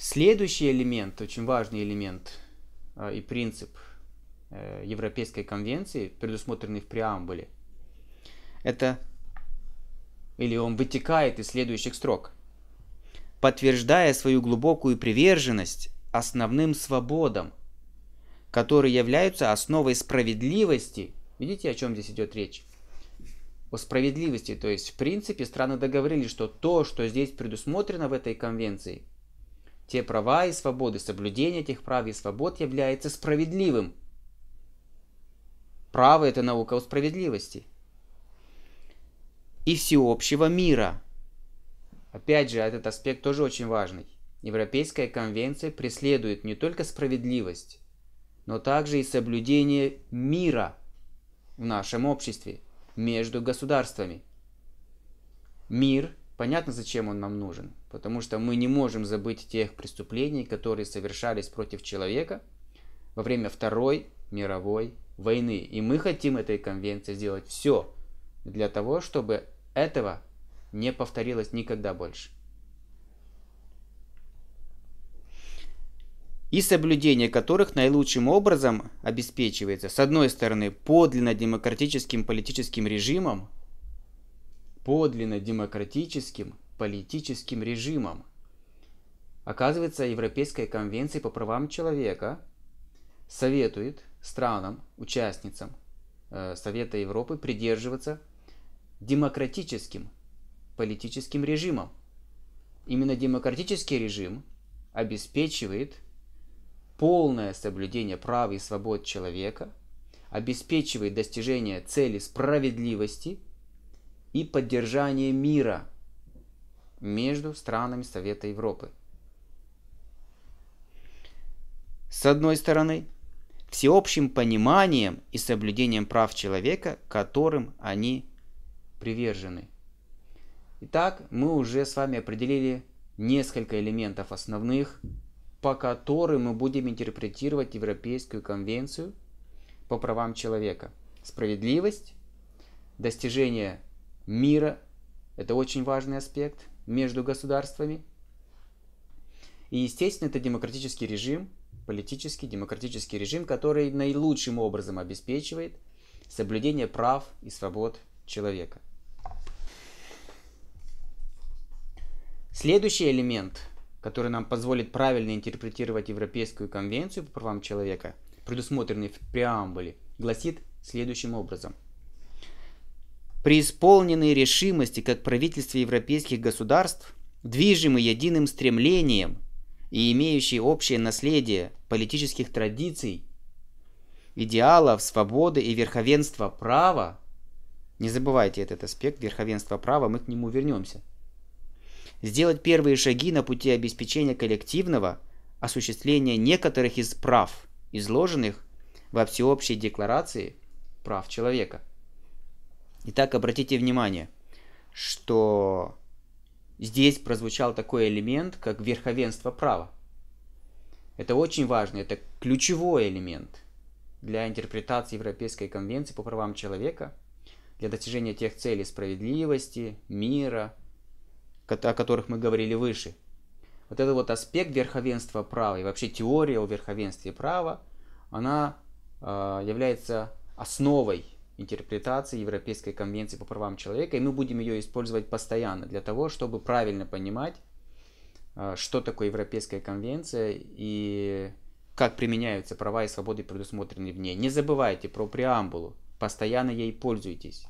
Следующий элемент, очень важный элемент э, и принцип э, Европейской конвенции, предусмотренный в преамбуле, это, или он вытекает из следующих строк, подтверждая свою глубокую приверженность основным свободам, которые являются основой справедливости. Видите, о чем здесь идет речь? О справедливости. То есть, в принципе, страны договорились, что то, что здесь предусмотрено в этой конвенции – те права и свободы, соблюдение этих прав и свобод является справедливым. Право – это наука о справедливости. И всеобщего мира. Опять же, этот аспект тоже очень важный. Европейская конвенция преследует не только справедливость, но также и соблюдение мира в нашем обществе между государствами. Мир Понятно, зачем он нам нужен, потому что мы не можем забыть тех преступлений, которые совершались против человека во время Второй мировой войны. И мы хотим этой конвенции сделать все для того, чтобы этого не повторилось никогда больше. и соблюдение которых наилучшим образом обеспечивается, с одной стороны, подлинно демократическим политическим режимом, подлинно демократическим политическим режимом. Оказывается, Европейская конвенция по правам человека советует странам, участницам э, Совета Европы придерживаться демократическим политическим режимом. Именно демократический режим обеспечивает полное соблюдение прав и свобод человека, обеспечивает достижение цели справедливости – и поддержание мира между странами Совета Европы. С одной стороны, всеобщим пониманием и соблюдением прав человека, которым они привержены. Итак, мы уже с вами определили несколько элементов основных, по которым мы будем интерпретировать Европейскую конвенцию по правам человека. Справедливость, достижение мира, это очень важный аспект, между государствами. И, естественно, это демократический режим, политический демократический режим, который наилучшим образом обеспечивает соблюдение прав и свобод человека. Следующий элемент, который нам позволит правильно интерпретировать Европейскую конвенцию по правам человека, предусмотренный в преамбуле, гласит следующим образом – при исполненной решимости как правительства европейских государств, движимы единым стремлением и имеющие общее наследие политических традиций, идеалов свободы и верховенства права, не забывайте этот аспект верховенства права, мы к нему вернемся, сделать первые шаги на пути обеспечения коллективного осуществления некоторых из прав, изложенных во всеобщей декларации прав человека. Итак, обратите внимание, что здесь прозвучал такой элемент, как верховенство права. Это очень важно, это ключевой элемент для интерпретации Европейской конвенции по правам человека, для достижения тех целей справедливости, мира, о которых мы говорили выше. Вот этот вот аспект верховенства права и вообще теория о верховенстве права, она э, является основой интерпретации Европейской конвенции по правам человека, и мы будем ее использовать постоянно для того, чтобы правильно понимать, э, что такое Европейская конвенция и как применяются права и свободы, предусмотренные в ней. Не забывайте про преамбулу, постоянно ей пользуйтесь.